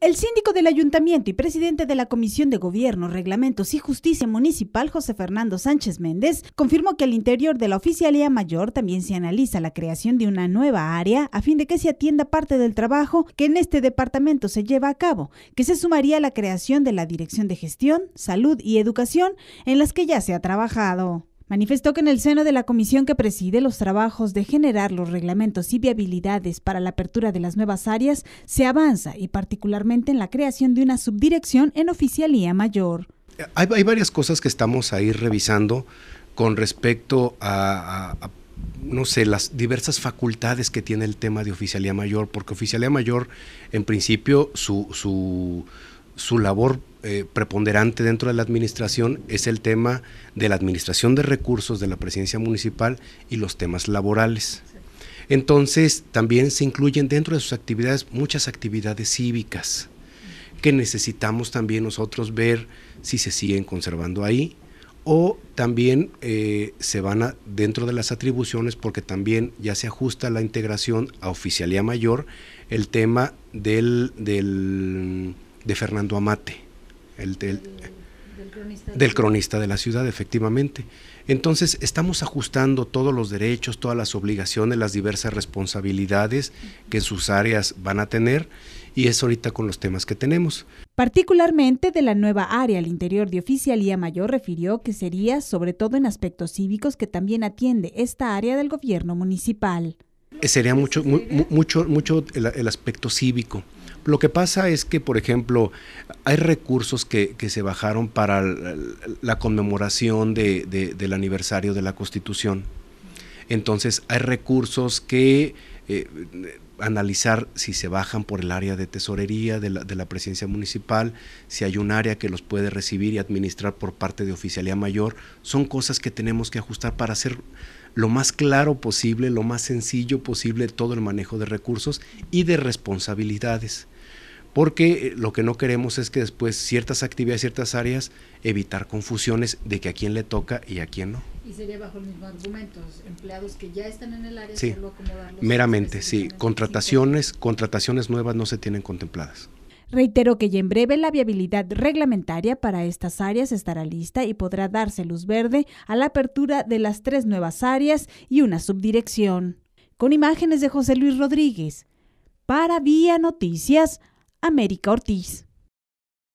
El síndico del ayuntamiento y presidente de la Comisión de Gobierno, Reglamentos y Justicia Municipal, José Fernando Sánchez Méndez, confirmó que al interior de la Oficialía Mayor también se analiza la creación de una nueva área a fin de que se atienda parte del trabajo que en este departamento se lleva a cabo, que se sumaría a la creación de la Dirección de Gestión, Salud y Educación, en las que ya se ha trabajado manifestó que en el seno de la comisión que preside los trabajos de generar los reglamentos y viabilidades para la apertura de las nuevas áreas se avanza y particularmente en la creación de una subdirección en oficialía mayor. Hay, varias cosas que estamos ahí revisando con respecto a, no sé, las diversas facultades que tiene el tema de oficialía mayor, porque oficialía mayor, en principio, su, su, su labor eh, preponderante dentro de la administración es el tema de la administración de recursos de la presidencia municipal y los temas laborales. Entonces, también se incluyen dentro de sus actividades muchas actividades cívicas que necesitamos también nosotros ver si se siguen conservando ahí o también eh, se van dentro de las atribuciones porque también ya se ajusta la integración a oficialía mayor el tema del, del de Fernando Amate del, cronista de la ciudad, efectivamente. Entonces, estamos ajustando todos los derechos, todas las obligaciones, las diversas responsabilidades que en sus áreas van a tener y es ahorita con los temas que tenemos. Particularmente de la nueva área al interior de Oficialía Mayor refirió que sería sobre todo en aspectos cívicos que también atiende esta área del gobierno municipal. Eh, sería mucho, mucho, mucho el, aspecto cívico. Lo que pasa es que, por ejemplo, hay recursos que, se bajaron para la, conmemoración de, del aniversario de la Constitución. Entonces, hay recursos que eh, analizar si se bajan por el área de tesorería de la, de la presidencia municipal, si hay un área que los puede recibir y administrar por parte de oficialía mayor, son cosas que tenemos que ajustar para hacer lo más claro posible, lo más sencillo posible todo el manejo de recursos y de responsabilidades. Porque eh, lo que no queremos es que después ciertas actividades, ciertas áreas, evitar confusiones de que a quién le toca y a quién no. Y sería bajo el mismo argumento, empleados que ya están en el área, sí, acomodarlos. Meramente, sí, contrataciones, contrataciones nuevas no se tienen contempladas. Reitero que ya en breve la viabilidad reglamentaria para estas áreas estará lista y podrá darse luz verde a la apertura de las tres nuevas áreas y una subdirección. Con imágenes de José Luis Rodríguez. Para Vía Noticias, América Ortiz.